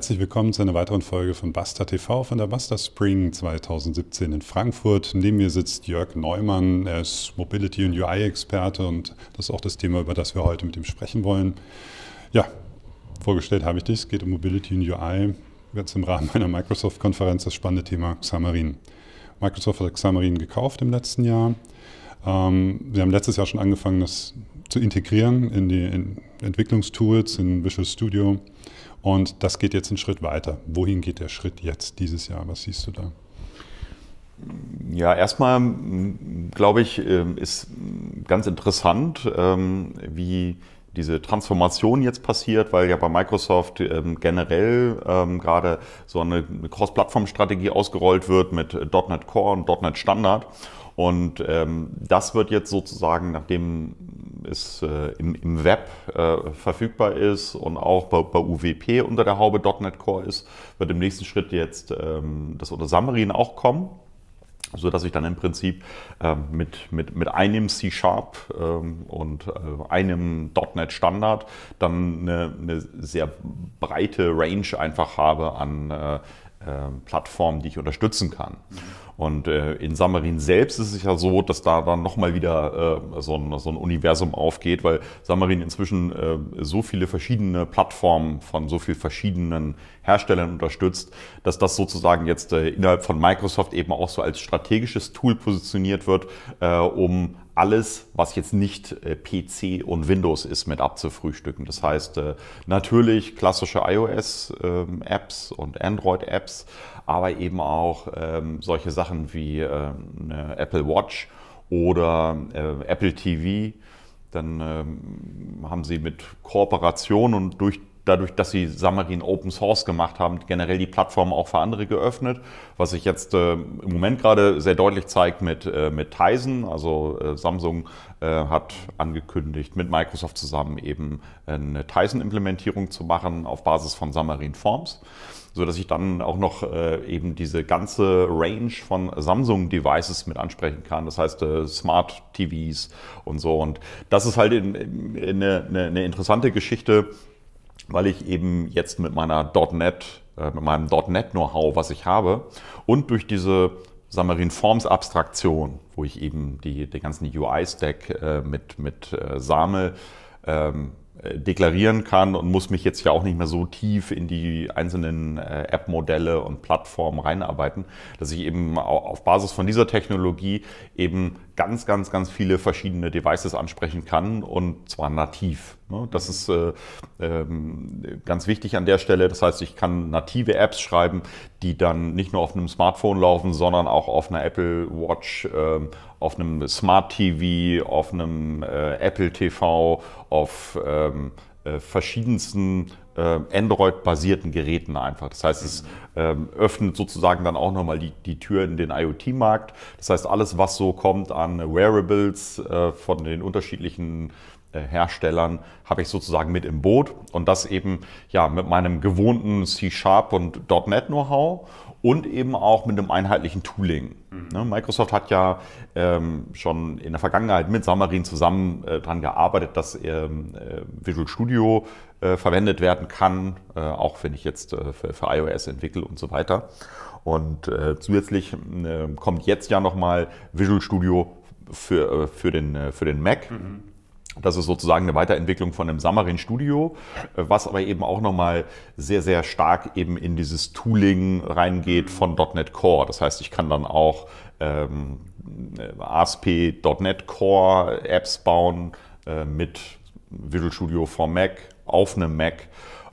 Herzlich willkommen zu einer weiteren Folge von Basta TV von der Basta Spring 2017 in Frankfurt. Neben mir sitzt Jörg Neumann, er ist Mobility- und UI-Experte und das ist auch das Thema, über das wir heute mit ihm sprechen wollen. Ja, vorgestellt habe ich dich, es geht um Mobility und UI, jetzt im Rahmen einer Microsoft-Konferenz das spannende Thema Xamarin. Microsoft hat Xamarin gekauft im letzten Jahr. Ähm, wir haben letztes Jahr schon angefangen, das zu integrieren in die in Entwicklungstools, in Visual Studio. Und das geht jetzt einen Schritt weiter. Wohin geht der Schritt jetzt dieses Jahr? Was siehst du da? Ja, erstmal glaube ich, ähm, ist ganz interessant, ähm, wie diese Transformation jetzt passiert, weil ja bei Microsoft ähm, generell gerade so eine Cross-Plattform-Strategie ausgerollt wird mit äh, .NET Core und .NET Standard. Und ähm, das wird jetzt sozusagen, nachdem es äh, im, im, Web äh, verfügbar ist und auch bei, bei, UWP unter der Haube .NET Core ist, wird im nächsten Schritt jetzt ähm, das unter Xamarin auch kommen sodass ich dann im Prinzip ähm, mit, mit, mit einem C-Sharp ähm, und äh, einem .NET Standard dann eine, eine, sehr breite Range einfach habe an äh, ähm, Plattform, die ich unterstützen kann. Und äh, in Samarin selbst ist es ja so, dass da dann nochmal wieder äh, so, ein, so, ein, Universum aufgeht, weil Samarin inzwischen äh, so viele verschiedene Plattformen von so vielen verschiedenen Herstellern unterstützt, dass das sozusagen jetzt äh, innerhalb von Microsoft eben auch so als strategisches Tool positioniert wird, äh, um alles, was jetzt nicht äh, PC und Windows ist, mit abzufrühstücken. Das heißt, äh, natürlich klassische iOS-Apps ähm, und Android-Apps, aber eben auch ähm, solche Sachen wie ähm, eine Apple Watch oder äh, Apple TV. Dann haben sie mit Kooperation und durch dadurch, dass sie Xamarin Open Source gemacht haben, generell die Plattform auch für andere geöffnet, was sich jetzt äh, im Moment gerade sehr deutlich zeigt mit, äh, mit Tizen. Also äh, Samsung äh, hat angekündigt, mit Microsoft zusammen eben äh, eine Tizen-Implementierung zu machen auf Basis von Xamarin Forms so dass ich dann auch noch äh, eben diese ganze Range von Samsung-Devices mit ansprechen kann. Das heißt äh, Smart TVs und so. Und das ist halt in, in in, eine, interessante Geschichte, weil ich eben jetzt mit meiner .NET, äh, mit meinem .NET Know-how, was ich habe und durch diese Samarin Forms Abstraktion, wo ich eben die, den ganzen UI-Stack äh, mit, mit äh, SAML ähm, äh, deklarieren kann und muss mich jetzt ja auch nicht mehr so tief in die einzelnen äh, App-Modelle und Plattformen reinarbeiten, dass ich eben auf Basis von dieser Technologie eben ganz, ganz, ganz viele verschiedene Devices ansprechen kann und zwar nativ. Ne? Das ist äh, ähm, ganz wichtig an der Stelle. Das heißt, ich kann native Apps schreiben, die dann nicht nur auf einem Smartphone laufen, sondern auch auf einer Apple Watch, ähm, auf einem Smart TV, auf einem äh, Apple TV, auf ähm, äh, verschiedensten Android-basierten Geräten einfach. Das heißt, es öffnet sozusagen dann auch nochmal die, die Tür in den IoT-Markt. Das heißt, alles, was so kommt an Wearables von den unterschiedlichen äh, Herstellern habe ich sozusagen mit im Boot und das eben ja mit meinem gewohnten C-Sharp und .NET Know-how und eben auch mit einem einheitlichen Tooling. Mhm. Ne, Microsoft hat ja ähm, schon in der Vergangenheit mit Samarin zusammen äh, daran gearbeitet, dass ähm, äh, Visual Studio äh, verwendet werden kann, äh, auch wenn ich jetzt für, für, iOS entwickle und so weiter. Und zusätzlich ähm, kommt jetzt ja nochmal Visual Studio für, für, den, für den Mac. Mhm das ist sozusagen eine Weiterentwicklung von einem Samarin Studio, äh, was aber eben auch nochmal sehr, sehr stark eben in dieses Tooling reingeht von .NET Core. Das heißt, ich kann dann auch ähm, äh, ASP.NET Core Apps bauen äh, mit Visual Studio for Mac auf einem Mac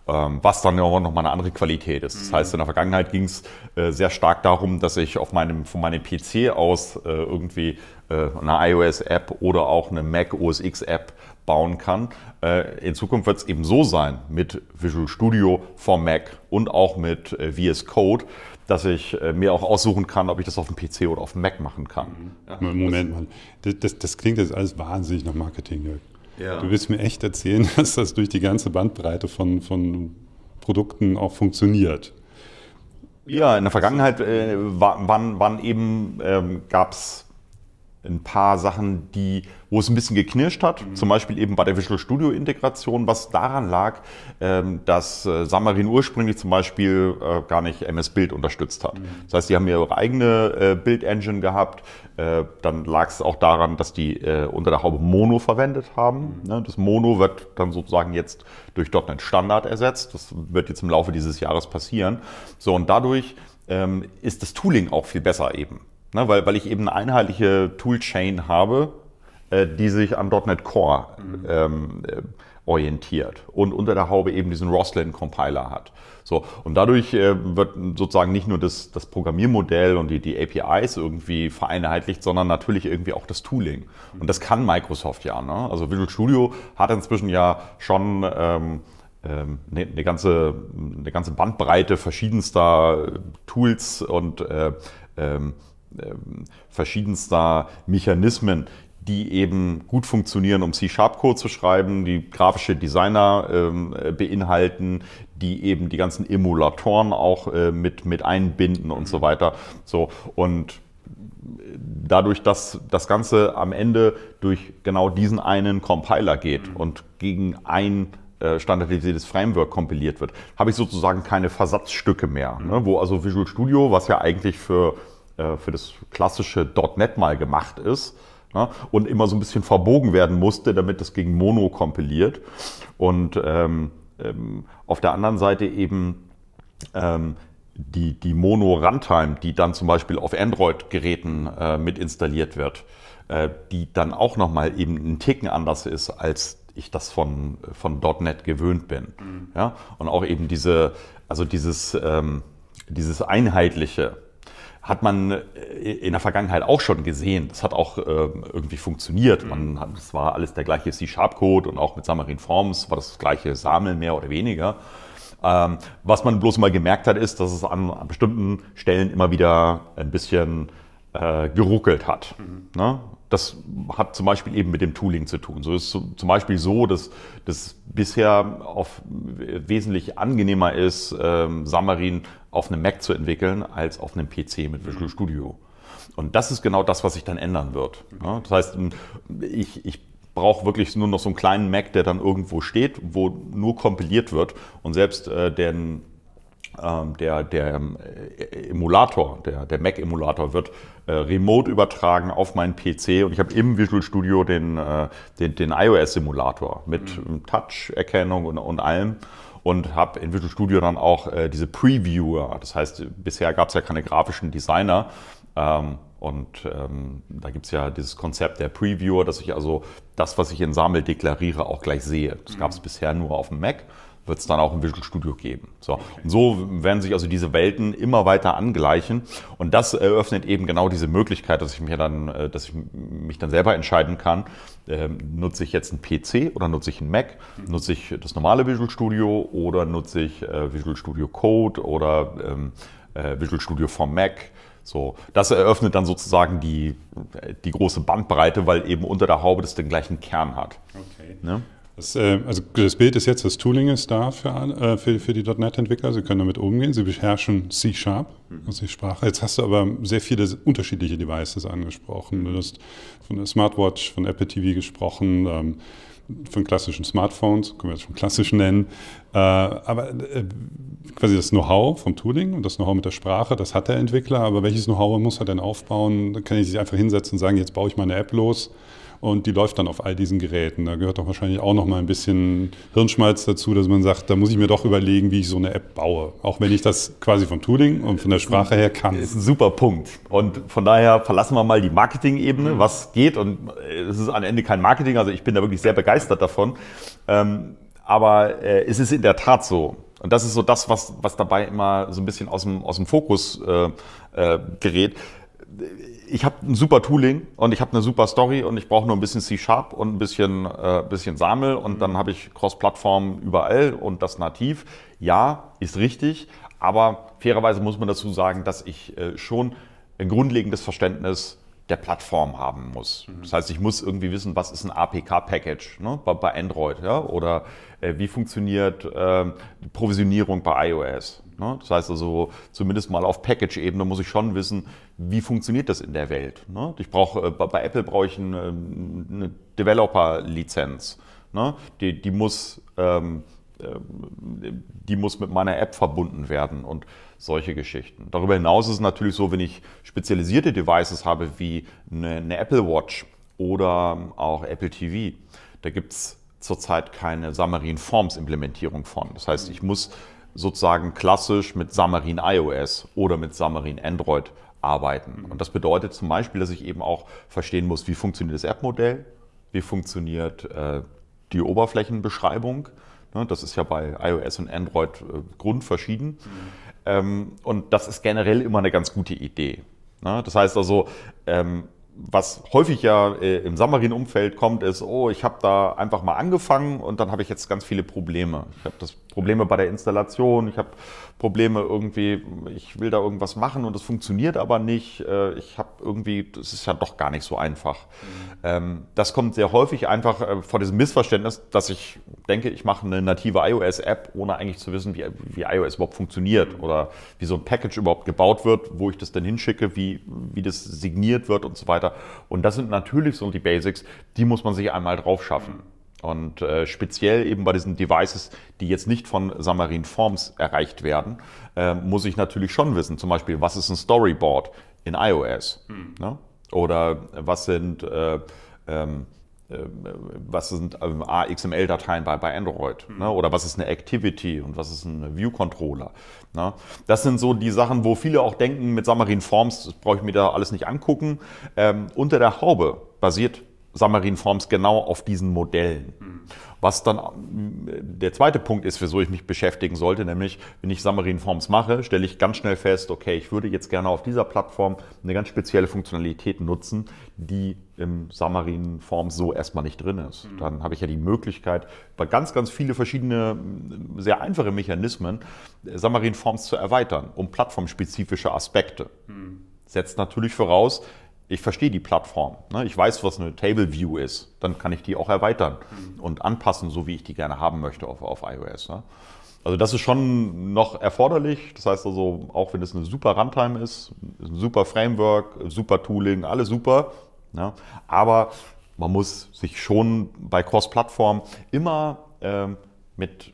ähm, was dann auch nochmal eine andere Qualität ist. Das heißt, in der Vergangenheit ging es äh, sehr stark darum, dass ich auf meinem, von meinem PC aus äh, irgendwie äh, eine iOS-App oder auch eine Mac OS X-App bauen kann. Äh, in Zukunft wird es eben so sein mit Visual Studio for Mac und auch mit äh, VS Code, dass ich äh, mir auch aussuchen kann, ob ich das auf dem PC oder auf dem Mac machen kann. Mhm. Ja. Moment mal, das, das, das, klingt jetzt alles wahnsinnig nach Marketing, Jörg. Ja. Du willst mir echt erzählen, dass das durch die ganze Bandbreite von, von Produkten auch funktioniert. Ja, in der Vergangenheit äh, waren, waren eben ähm, gab es ein paar Sachen, die, wo es ein bisschen geknirscht hat. Mhm. Zum Beispiel eben bei der Visual Studio Integration, was daran lag, ähm, dass äh, Samarin ursprünglich zum Beispiel äh, gar nicht MS Build unterstützt hat. Mhm. Das heißt, die haben ihre eigene äh, Build Engine gehabt. Äh, dann lag es auch daran, dass die äh, unter der Haube Mono verwendet haben. Mhm. Ne? Das Mono wird dann sozusagen jetzt durch .NET Standard ersetzt. Das wird jetzt im Laufe dieses Jahres passieren. So und dadurch ähm, ist das Tooling auch viel besser eben. Ne, weil, weil ich eben eine einheitliche Toolchain habe, äh, die sich am .NET Core mhm. ähm, äh, orientiert und unter der Haube eben diesen Roslyn-Compiler hat. So, und dadurch äh, wird sozusagen nicht nur das, das Programmiermodell und die, die APIs irgendwie vereinheitlicht, sondern natürlich irgendwie auch das Tooling. Und das kann Microsoft ja. Ne? Also Visual Studio hat inzwischen ja schon ähm, ähm, eine, ne ganze, eine ganze Bandbreite verschiedenster Tools und äh, ähm, ähm, verschiedenster Mechanismen, die eben gut funktionieren, um C-Sharp-Code zu schreiben, die grafische Designer ähm, äh, beinhalten, die eben die ganzen Emulatoren auch äh, mit, mit einbinden und so mhm. weiter. So, und dadurch, dass das Ganze am Ende durch genau diesen einen Compiler geht mhm. und gegen ein äh, standardisiertes Framework kompiliert wird, habe ich sozusagen keine Versatzstücke mehr, ne? Mhm. wo also Visual Studio, was ja eigentlich für äh, für das klassische .NET mal gemacht ist ja, ne, und immer so ein bisschen verbogen werden musste, damit das gegen Mono kompiliert. Und ähm, ähm, auf der anderen Seite eben ähm, die, die Mono-Runtime, die dann zum Beispiel auf Android-Geräten äh, mit installiert wird, äh, die dann auch nochmal eben ein Ticken anders ist, als ich das von, von .NET gewöhnt bin. Mhm. Ja? Und auch eben diese, also dieses, ähm, dieses Einheitliche, hat man äh, in der Vergangenheit auch schon gesehen. Das hat auch ähm, irgendwie funktioniert. Man mhm. hat, es war alles der gleiche C-Sharp-Code und auch mit Samarin Forms war das gleiche Sameln mehr oder weniger. Ähm, was man bloß mal gemerkt hat, ist, dass es an, an bestimmten Stellen immer wieder ein bisschen äh, geruckelt hat. Mhm. Ne? das hat zum Beispiel eben mit dem Tooling zu tun. So ist zum Beispiel so, dass das bisher auf wesentlich angenehmer ist, ähm, Xamarin auf einem Mac zu entwickeln, als auf einem PC mit Visual mhm. Studio. Und das ist genau das, was sich dann ändern wird. Mhm. das heißt, ich, ich brauche wirklich nur noch so einen kleinen Mac, der dann irgendwo steht, wo nur kompiliert wird und selbst äh, den ähm, der, der ähm, äh, Emulator, der, der Mac-Emulator wird äh, remote übertragen auf meinen PC und ich habe im Visual Studio den, äh, den, den iOS-Simulator mit mhm. Ähm, Touch-Erkennung und, und allem und habe in Visual Studio dann auch äh, diese Previewer. Das heißt, bisher gab es ja keine grafischen Designer. Ähm, und ähm, da gibt es ja dieses Konzept der Previewer, dass ich also das, was ich in Sammel deklariere, auch gleich sehe. Das mhm. gab es bisher nur auf dem Mac wird es dann auch im Visual Studio geben. So. Okay. Und so werden sich also diese Welten immer weiter angleichen. Und das eröffnet eben genau diese Möglichkeit, dass ich mich dann, äh, dass ich mich dann selber entscheiden kann, ähm, nutze ich jetzt einen PC oder nutze ich einen Mac, nutze ich das normale Visual Studio oder nutze ich äh, Visual Studio Code oder ähm, äh, Visual Studio for Mac. So, das eröffnet dann sozusagen die, die große Bandbreite, weil eben unter der Haube das den gleichen Kern hat. Okay. Ne? Das, äh, also das Bild ist jetzt, das Tooling ist da für, äh, für, für die .NET-Entwickler, sie können damit umgehen, sie beherrschen C-Sharp, mhm. also die Sprache. Jetzt hast du aber sehr viele unterschiedliche Devices angesprochen. Du hast von der Smartwatch, von Apple TV gesprochen, ähm, von klassischen Smartphones, können wir jetzt schon klassisch nennen. Äh, aber äh, quasi das Know-how vom Tooling und das Know-how mit der Sprache, das hat der Entwickler, aber welches Know-how muss er denn aufbauen? Dann kann ich sich einfach hinsetzen und sagen, jetzt baue ich meine App los und die läuft dann auf all diesen Geräten. Da gehört doch wahrscheinlich auch noch mal ein bisschen Hirnschmalz dazu, dass man sagt, da muss ich mir doch überlegen, wie ich so eine App baue. Auch wenn ich das quasi vom Tooling und von der Sprache her kann. Das Ist ein super Punkt. Und von daher verlassen wir mal die Marketing-Ebene, mhm. was geht. Und äh, es ist am Ende kein Marketing, also ich bin da wirklich sehr begeistert davon. Ähm, aber äh, es ist in der Tat so, und das ist so das, was, was dabei immer so ein bisschen aus dem, aus dem Fokus äh, äh gerät ich habe ein super Tooling und ich habe eine super Story und ich brauche nur ein bisschen C-Sharp und ein bisschen, äh, bisschen SAML und mhm. dann habe ich Cross-Plattform überall und das nativ. Ja, ist richtig, aber fairerweise muss man dazu sagen, dass ich äh, schon ein grundlegendes Verständnis der Plattform haben muss. Mhm. Das heißt, ich muss irgendwie wissen, was ist ein APK-Package ne, bei, bei, Android ja? oder äh, wie funktioniert die ähm, Provisionierung bei iOS. Ne? Das heißt also, zumindest mal auf Package-Ebene muss ich schon wissen, wie funktioniert das in der Welt. Ne? Ich brauche, äh, bei Apple brauche ich eine, ähm, eine Developer-Lizenz. Ne? Die, die, muss, ähm, ähm, die muss mit meiner App verbunden werden und solche Geschichten. Darüber hinaus ist es natürlich so, wenn ich spezialisierte Devices habe wie eine, eine Apple Watch oder auch Apple TV, da gibt es zurzeit keine Samarin Forms Implementierung von. Das heißt, ich muss sozusagen klassisch mit Xamarin iOS oder mit Xamarin Android arbeiten. Mhm. Und das bedeutet zum Beispiel, dass ich eben auch verstehen muss, wie funktioniert das App-Modell, wie funktioniert äh, die Oberflächenbeschreibung. Ne, das ist ja bei iOS und Android äh, grundverschieden. Mhm. Ähm, und das ist generell immer eine ganz gute Idee. Ne? Das heißt also, ähm, was häufig ja äh, im Samarin-Umfeld kommt, ist, oh, ich habe da einfach mal angefangen und dann habe ich jetzt ganz viele Probleme. Ich habe das Probleme bei der Installation, ich habe Probleme irgendwie, ich will da irgendwas machen und es funktioniert aber nicht. Äh, ich habe irgendwie, das ist ja doch gar nicht so einfach. Mhm. Ähm, das kommt sehr häufig einfach äh, vor diesem Missverständnis, dass ich denke, ich mache eine native iOS-App, ohne eigentlich zu wissen, wie, wie iOS überhaupt funktioniert mhm. oder wie so ein Package überhaupt gebaut wird, wo ich das denn hinschicke, wie, wie das signiert wird und so weiter weiter. Und das sind natürlich so die Basics, die muss man sich einmal drauf schaffen. Und äh, speziell eben bei diesen Devices, die jetzt nicht von Samarin Forms erreicht werden, äh, muss ich natürlich schon wissen, zum Beispiel, was ist ein Storyboard in iOS? Mhm. Ne? Oder was sind äh, ähm, ähm, was sind ähm, AXML-Dateien bei, bei Android? Ne? Mhm. Ne? Oder was ist eine Activity und was ist ein View-Controller? Ne? Das sind so die Sachen, wo viele auch denken, mit Samarin Forms brauche ich mir da alles nicht angucken. Ähm, unter der Haube basiert Samarin-Forms genau auf diesen Modellen. Was dann der zweite Punkt ist, wieso ich mich beschäftigen sollte, nämlich wenn ich Samarin-Forms mache, stelle ich ganz schnell fest, okay, ich würde jetzt gerne auf dieser Plattform eine ganz spezielle Funktionalität nutzen, die im Samarin-Forms so erstmal nicht drin ist. Mhm. Dann habe ich ja die Möglichkeit, bei ganz, ganz viele verschiedene, sehr einfache Mechanismen äh, Samarin-Forms zu erweitern, um plattformspezifische Aspekte. Mhm. Setzt natürlich voraus, ich verstehe die Plattform. Ne? Ich weiß, was eine Table View ist. Dann kann ich die auch erweitern mhm. und anpassen, so wie ich die gerne haben möchte auf, auf iOS. Ne? Also das ist schon noch erforderlich. Das heißt also, auch wenn es eine super Runtime ist, ein super Framework, super Tooling, alles super. Ne? Aber man muss sich schon bei Cross-Plattform immer ähm, mit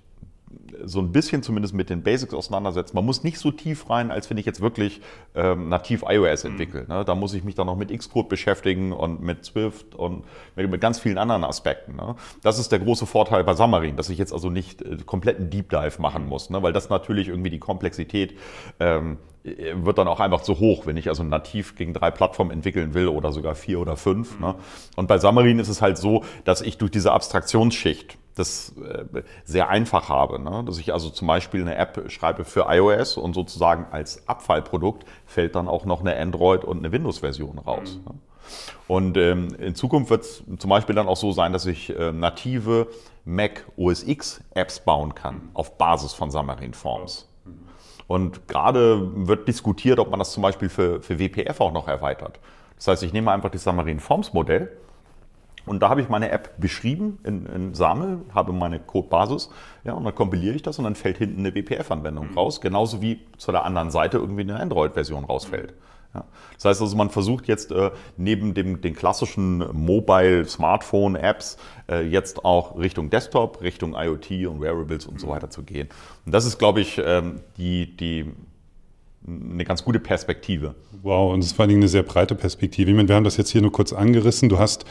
so ein bisschen zumindest mit den Basics auseinandersetzt. Man muss nicht so tief rein, als wenn ich jetzt wirklich ähm, nativ iOS mhm. entwickle. Ne? Da muss ich mich dann noch mit Xcode beschäftigen und mit Swift und mit, mit ganz vielen anderen Aspekten. Ne? Das ist der große Vorteil bei Xamarin, dass ich jetzt also nicht äh, kompletten Deep Dive machen mhm. muss, ne? weil das natürlich irgendwie die Komplexität ähm, äh, wird dann auch einfach zu hoch, wenn ich also nativ gegen drei Plattformen entwickeln will oder sogar vier oder fünf. Mhm. Ne? Und bei Xamarin ist es halt so, dass ich durch diese Abstraktionsschicht das äh, sehr einfach habe. Ne? Dass ich also zum Beispiel eine App schreibe für iOS und sozusagen als Abfallprodukt fällt dann auch noch eine Android- und eine Windows-Version raus. Mhm. Ne? Und ähm, in Zukunft wird es zum Beispiel dann auch so sein, dass ich äh, native Mac OS X Apps bauen kann mhm. auf Basis von Xamarin Forms. Mhm. Und gerade wird diskutiert, ob man das zum Beispiel für, für WPF auch noch erweitert. Das heißt, ich nehme einfach das Xamarin Forms Modell und da habe ich meine App beschrieben in, in SAML, habe meine Codebasis, ja, und dann kompiliere ich das und dann fällt hinten eine WPF-Anwendung mhm. raus, genauso wie zu der anderen Seite irgendwie eine Android-Version rausfällt. Ja. Das heißt also, man versucht jetzt äh, neben dem, den klassischen Mobile-Smartphone-Apps äh, jetzt auch Richtung Desktop, Richtung IoT und Wearables und so mhm. weiter zu gehen. Und das ist, glaube ich, ähm, die, die eine ganz gute Perspektive. Wow, und es ist vor allen Dingen eine sehr breite Perspektive. Ich meine, wir haben das jetzt hier nur kurz angerissen. Du hast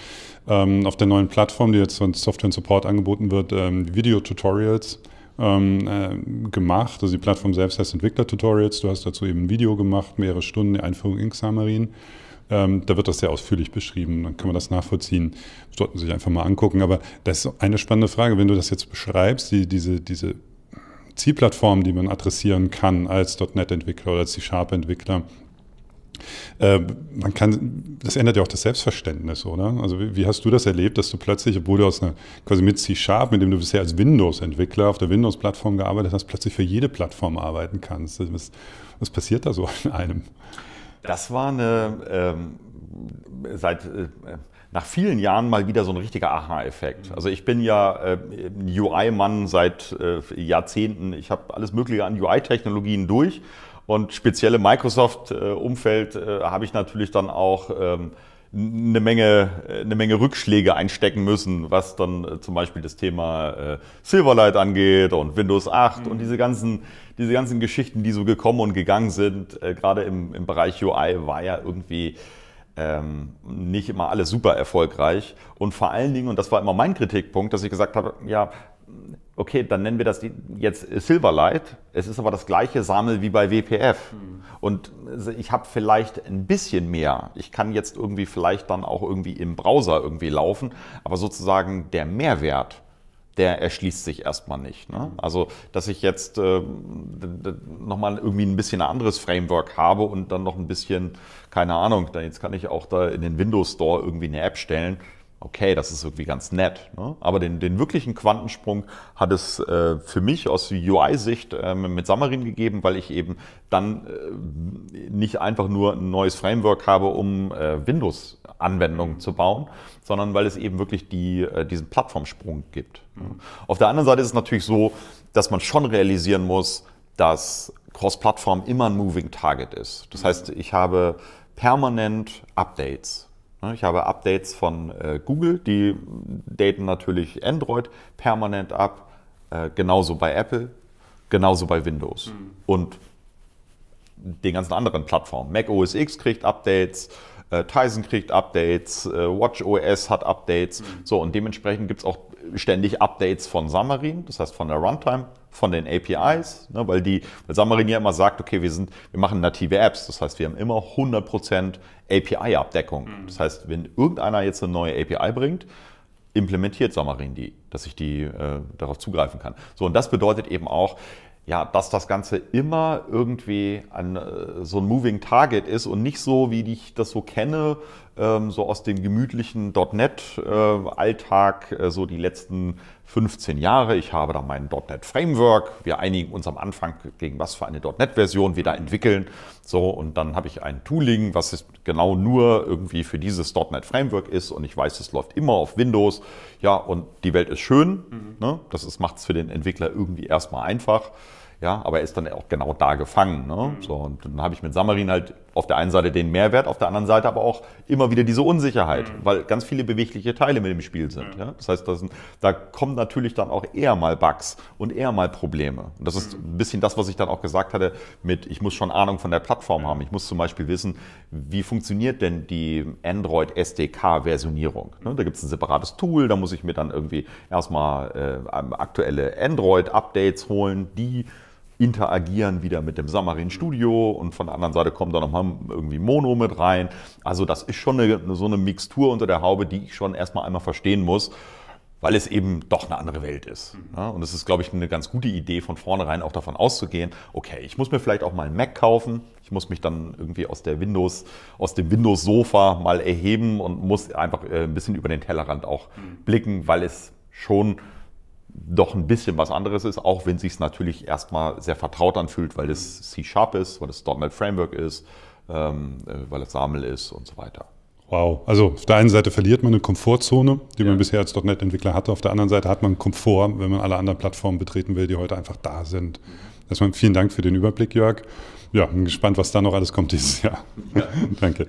ähm, auf der neuen Plattform, die jetzt von Software und Support angeboten wird, ähm, Video-Tutorials ähm, äh, gemacht. Also die Plattform selbst heißt Entwickler-Tutorials. Du hast dazu eben ein Video gemacht, mehrere Stunden, die Einführung in Xamarin. Ähm, da wird das sehr ausführlich beschrieben, dann kann man das nachvollziehen. Das sollten Sie sich einfach mal angucken. Aber das ist eine spannende Frage, wenn du das jetzt beschreibst, die, diese, diese Zielplattformen, die man adressieren kann als .NET-Entwickler oder als C-Sharp-Entwickler. Äh, man kann, das ändert ja auch das Selbstverständnis, oder? Also wie, wie, hast du das erlebt, dass du plötzlich, obwohl du aus einer, quasi mit C-Sharp, mit dem du bisher als Windows-Entwickler auf der Windows-Plattform gearbeitet hast, plötzlich für jede Plattform arbeiten kannst? Was, was passiert da so in einem? Das war eine ähm, seit äh, nach vielen Jahren mal wieder so ein richtiger Aha-Effekt. Also ich bin ja äh, ein UI-Mann seit äh, Jahrzehnten. Ich habe alles Mögliche an UI-Technologien durch und spezielle Microsoft-Umfeld äh, habe ich natürlich dann auch ähm, eine Menge, eine Menge Rückschläge einstecken müssen, was dann äh, zum Beispiel das Thema äh, Silverlight angeht und Windows 8 mhm. und diese ganzen, diese ganzen Geschichten, die so gekommen und gegangen sind. Gerade im, im Bereich UI war ja irgendwie ähm, nicht immer alles super erfolgreich. Und vor allen Dingen, und das war immer mein Kritikpunkt, dass ich gesagt habe, ja, okay, dann nennen wir das jetzt Silverlight. Es ist aber das gleiche Sammel wie bei WPF. Mhm. Und ich habe vielleicht ein bisschen mehr. Ich kann jetzt irgendwie vielleicht dann auch irgendwie im Browser irgendwie laufen, aber sozusagen der Mehrwert der erschließt sich erstmal nicht. Ne? Mhm. Also, dass ich jetzt äh, nochmal irgendwie ein bisschen ein anderes Framework habe und dann noch ein bisschen, keine Ahnung, dann jetzt kann ich auch da in den Windows Store irgendwie eine App stellen, okay, das ist irgendwie ganz nett. Ne? Aber den, den wirklichen Quantensprung hat es äh, für mich aus UI-Sicht äh, mit Xamarin gegeben, weil ich eben dann äh, nicht einfach nur ein neues Framework habe, um äh, Windows-Anwendungen zu bauen, sondern weil es eben wirklich die, äh, diesen Plattformsprung gibt. Ne? Auf der anderen Seite ist es natürlich so, dass man schon realisieren muss, dass Cross-Plattform immer ein Moving Target ist. Das heißt, ich habe permanent Updates. Ne, ich habe Updates von äh, Google, die daten natürlich Android permanent ab, äh, genauso bei Apple, genauso bei Windows mhm. und den ganzen anderen Plattformen. Mac OS X kriegt Updates, äh, Tizen kriegt Updates, äh, WatchOS hat Updates. Mhm. So, und dementsprechend gibt es auch ständig Updates von Xamarin, das heißt von der Runtime, von den APIs, ne, weil die, weil Xamarin ja immer sagt, okay, wir sind, wir machen native Apps, das heißt, wir haben immer 100% API-Abdeckung. Mhm. Das heißt, wenn irgendeiner jetzt eine neue API bringt, implementiert Xamarin die, dass ich die äh, darauf zugreifen kann. So, und das bedeutet eben auch, ja, dass das Ganze immer irgendwie ein, äh, so ein Moving Target ist und nicht so, wie ich das so kenne, ähm, so aus dem gemütlichen .NET-Alltag äh, äh, so die letzten 15 Jahre. Ich habe da mein .NET-Framework. Wir einigen uns am Anfang, gegen was für eine .NET-Version wir da entwickeln. So, und dann habe ich ein Tooling, was genau nur irgendwie für dieses .NET-Framework ist. Und ich weiß, es läuft immer auf Windows. Ja, und die Welt ist schön. Mhm. Ne? Das macht es für den Entwickler irgendwie erstmal einfach. Ja, aber er ist dann auch genau da gefangen. Ne? Mhm. So, und dann habe ich mit Samarin halt auf der einen Seite den Mehrwert, auf der anderen Seite aber auch immer wieder diese Unsicherheit, mhm. weil ganz viele bewegliche Teile mit im Spiel sind. Mhm. Ja? Das heißt, das sind, da kommen natürlich dann auch eher mal Bugs und eher mal Probleme. Und das ist mhm. ein bisschen das, was ich dann auch gesagt hatte mit, ich muss schon Ahnung von der Plattform mhm. haben. Ich muss zum Beispiel wissen, wie funktioniert denn die Android SDK-Versionierung. Ne? Da gibt es ein separates Tool, da muss ich mir dann irgendwie erstmal äh, aktuelle Android-Updates holen, die interagieren wieder mit dem Samarin Studio und von der anderen Seite kommt da nochmal irgendwie Mono mit rein. Also das ist schon eine, so eine Mixtur unter der Haube, die ich schon erstmal einmal verstehen muss, weil es eben doch eine andere Welt ist. Mhm. Und es ist, glaube ich, eine ganz gute Idee, von vornherein auch davon auszugehen, okay, ich muss mir vielleicht auch mal einen Mac kaufen, ich muss mich dann irgendwie aus der Windows, aus dem Windows-Sofa mal erheben und muss einfach äh, ein bisschen über den Tellerrand auch mhm. blicken, weil es schon doch ein bisschen was anderes ist, auch wenn sich es natürlich erstmal sehr vertraut anfühlt, weil es C-Sharp ist, weil es .NET Framework ist, ähm, äh, weil es SAML ist und so weiter. Wow, also auf der einen Seite verliert man eine Komfortzone, die ja. man bisher als .NET-Entwickler hatte, auf der anderen Seite hat man Komfort, wenn man alle anderen Plattformen betreten will, die heute einfach da sind. Erstmal vielen Dank für den Überblick, Jörg. Ja, bin gespannt, was da noch alles kommt dieses Jahr. Ja. Danke.